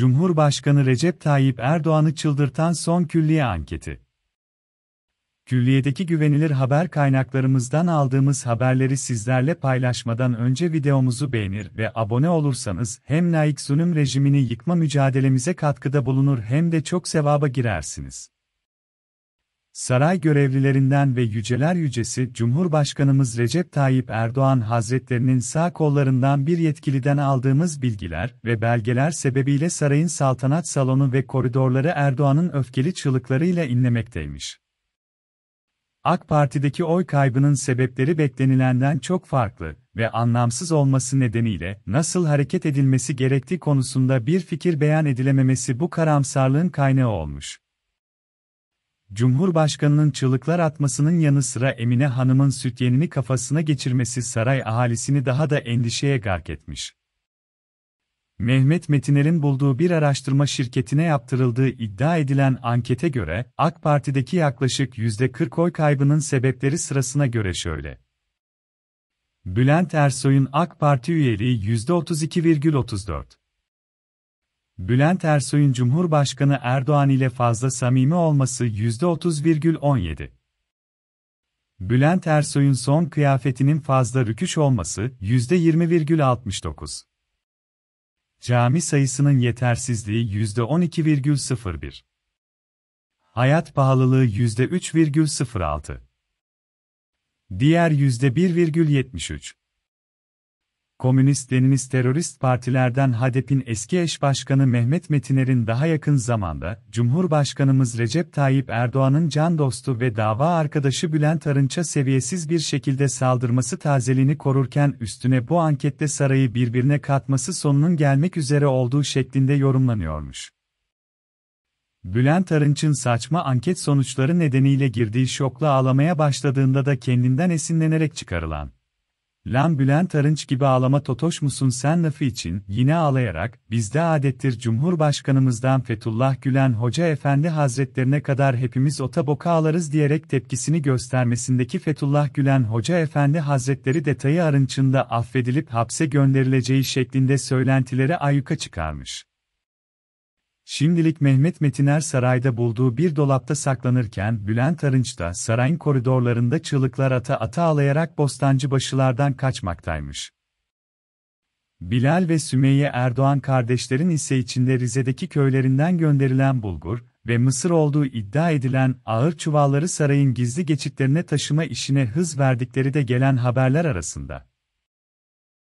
Cumhurbaşkanı Recep Tayyip Erdoğan'ı çıldırtan son külliye anketi. Külliyedeki güvenilir haber kaynaklarımızdan aldığımız haberleri sizlerle paylaşmadan önce videomuzu beğenir ve abone olursanız hem laik zulüm rejimini yıkma mücadelemize katkıda bulunur hem de çok sevaba girersiniz. Saray görevlilerinden ve yüceler yücesi Cumhurbaşkanımız Recep Tayyip Erdoğan Hazretlerinin sağ kollarından bir yetkiliden aldığımız bilgiler ve belgeler sebebiyle sarayın saltanat salonu ve koridorları Erdoğan'ın öfkeli çığlıklarıyla inlemekteymiş. AK Parti'deki oy kaybının sebepleri beklenilenden çok farklı ve anlamsız olması nedeniyle nasıl hareket edilmesi gerektiği konusunda bir fikir beyan edilememesi bu karamsarlığın kaynağı olmuş. Cumhurbaşkanının çığlıklar atmasının yanı sıra Emine Hanım'ın süt yenini kafasına geçirmesi saray ahalisini daha da endişeye gark etmiş. Mehmet Metiner'in bulduğu bir araştırma şirketine yaptırıldığı iddia edilen ankete göre, AK Parti'deki yaklaşık %40 oy kaybının sebepleri sırasına göre şöyle. Bülent Ersoy'un AK Parti üyeliği %32,34. Bülent Ersoy'un Cumhurbaşkanı Erdoğan ile fazla samimi olması %30,17. Bülent Ersoy'un son kıyafetinin fazla rüküş olması %20,69. Cami sayısının yetersizliği %12,01. Hayat pahalılığı %3,06. Diğer %1,73. Komünist Leninist terörist partilerden HADEP'in eski eş başkanı Mehmet Metiner'in daha yakın zamanda, Cumhurbaşkanımız Recep Tayyip Erdoğan'ın can dostu ve dava arkadaşı Bülent Arınç'a seviyesiz bir şekilde saldırması tazeliğini korurken üstüne bu ankette sarayı birbirine katması sonunun gelmek üzere olduğu şeklinde yorumlanıyormuş. Bülent Arınç'ın saçma anket sonuçları nedeniyle girdiği şokla ağlamaya başladığında da kendinden esinlenerek çıkarılan Lan Bülent Arınç gibi ağlama totoş musun sen lafı için yine ağlayarak bizde adettir Cumhurbaşkanımızdan Fethullah Gülen Hoca Efendi Hazretlerine kadar hepimiz ota boka ağlarız diyerek tepkisini göstermesindeki Fethullah Gülen Hoca Efendi Hazretleri detayı Arınç'ın da affedilip hapse gönderileceği şeklinde söylentilere ayyuka çıkarmış. Şimdilik Mehmet Metiner sarayda bulduğu bir dolapta saklanırken Bülent Arınç da sarayın koridorlarında çığlıklar ata ata ağlayarak bostancı başılardan kaçmaktaymış. Bilal ve Sümeyye Erdoğan kardeşlerin ise içinde Rize'deki köylerinden gönderilen bulgur ve mısır olduğu iddia edilen ağır çuvalları sarayın gizli geçitlerine taşıma işine hız verdikleri de gelen haberler arasında.